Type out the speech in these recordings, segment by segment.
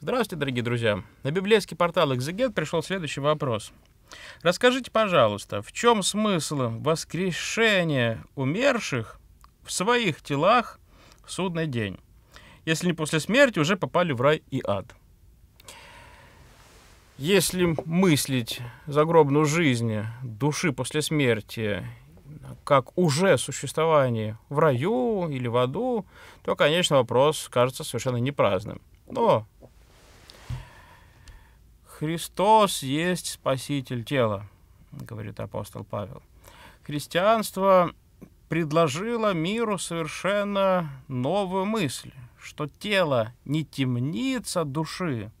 Здравствуйте, дорогие друзья. На библейский портал «Экзегет» пришел следующий вопрос. Расскажите, пожалуйста, в чем смысл воскрешения умерших в своих телах в судный день, если не после смерти уже попали в рай и ад? Если мыслить загробную жизнь души после смерти как уже существование в раю или в аду, то, конечно, вопрос кажется совершенно непраздным. Но Христос есть спаситель тела, говорит апостол Павел. Христианство предложило миру совершенно новую мысль, что тело не темница души,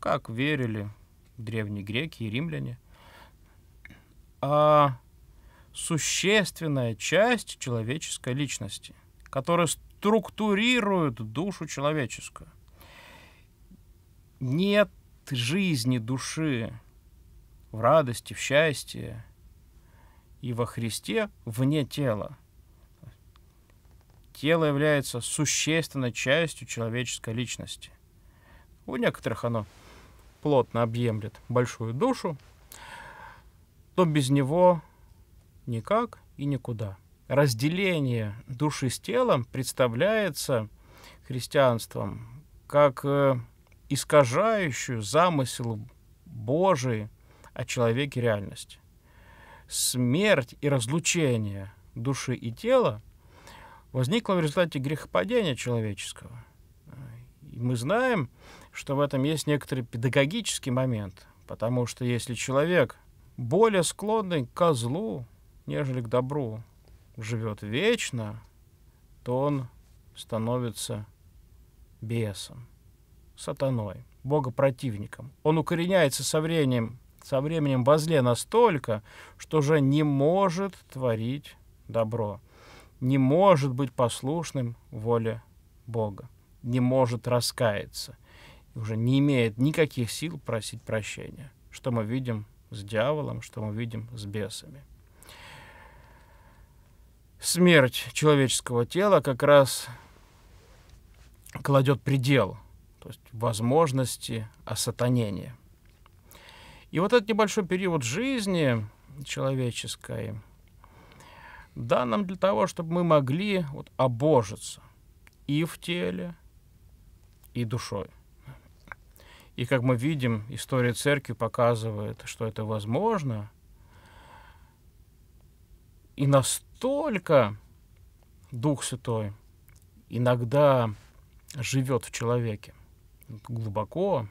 как верили древние греки и римляне, а существенная часть человеческой личности, которая структурирует душу человеческую. Нет жизни души в радости, в счастье и во Христе вне тела. Тело является существенной частью человеческой личности. У некоторых оно плотно объемлет большую душу, то без него никак и никуда. Разделение души с телом представляется христианством как э, искажающую замысел Божий о человеке реальность. Смерть и разлучение души и тела возникло в результате грехопадения человеческого. И мы знаем, что в этом есть некоторый педагогический момент, потому что если человек более склонный к злу, нежели к добру, живет вечно, то он становится бесом сатаной, богопротивником. Он укореняется со временем, со временем во зле настолько, что уже не может творить добро, не может быть послушным воле Бога, не может раскаяться, уже не имеет никаких сил просить прощения, что мы видим с дьяволом, что мы видим с бесами. Смерть человеческого тела как раз кладет предел – то есть возможности осатанения. И вот этот небольшой период жизни человеческой дан нам для того, чтобы мы могли вот обожиться и в теле, и душой. И как мы видим, история церкви показывает, что это возможно. И настолько Дух Святой иногда живет в человеке, глубоко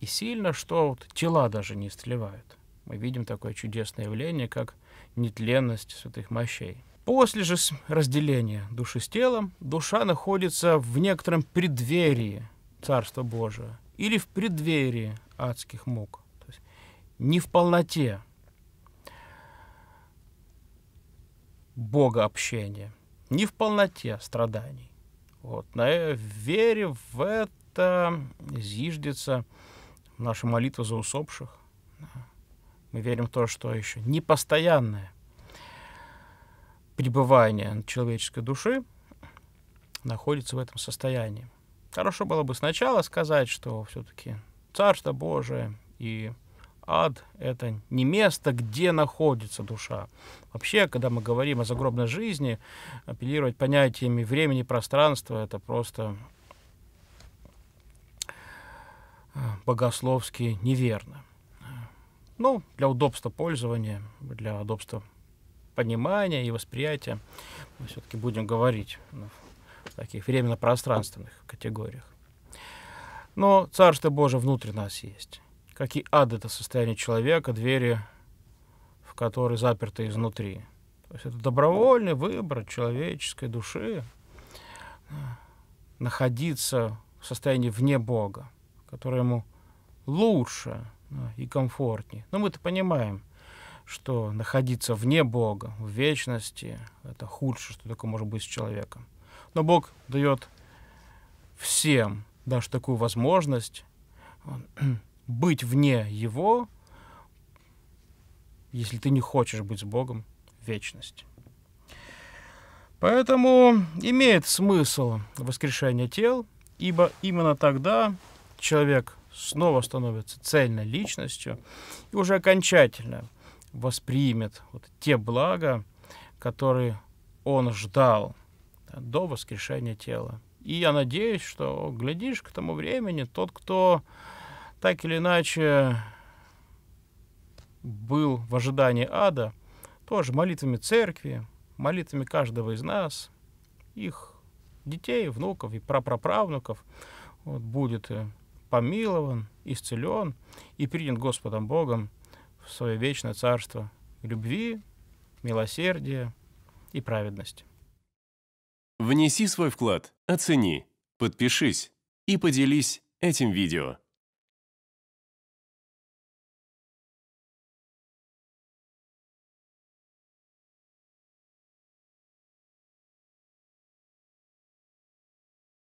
и сильно, что вот тела даже не истлевают. Мы видим такое чудесное явление, как нетленность святых мощей. После же разделения души с телом, душа находится в некотором преддверии Царства Божия или в преддверии адских мук, то есть не в полноте Бога общения, не в полноте страданий. Вот, на вере в это это зиждется наша молитва за усопших. Мы верим в то, что еще непостоянное пребывание человеческой души находится в этом состоянии. Хорошо было бы сначала сказать, что все-таки Царство Божие и ад — это не место, где находится душа. Вообще, когда мы говорим о загробной жизни, апеллировать понятиями времени и пространства — это просто богословски неверно. Ну, для удобства пользования, для удобства понимания и восприятия мы все-таки будем говорить ну, в таких временно-пространственных категориях. Но Царство Божие внутри нас есть. Как и ад — это состояние человека, двери, в которые заперты изнутри. То есть это добровольный выбор человеческой души э, находиться в состоянии вне Бога которая ему лучше и комфортнее. Но мы-то понимаем, что находиться вне Бога, в вечности, это худшее, что только может быть с человеком. Но Бог дает всем даже такую возможность быть вне Его, если ты не хочешь быть с Богом в вечности. Поэтому имеет смысл воскрешение тел, ибо именно тогда человек снова становится цельной личностью и уже окончательно воспримет вот те блага, которые он ждал да, до воскрешения тела. И я надеюсь, что, глядишь, к тому времени тот, кто так или иначе был в ожидании ада, тоже молитвами церкви, молитвами каждого из нас, их детей, внуков и прапраправнуков, вот, будет э, помилован, исцелен и принят Господом Богом в свое вечное царство любви, милосердия и праведности. Внеси свой вклад, оцени, подпишись и поделись этим видео.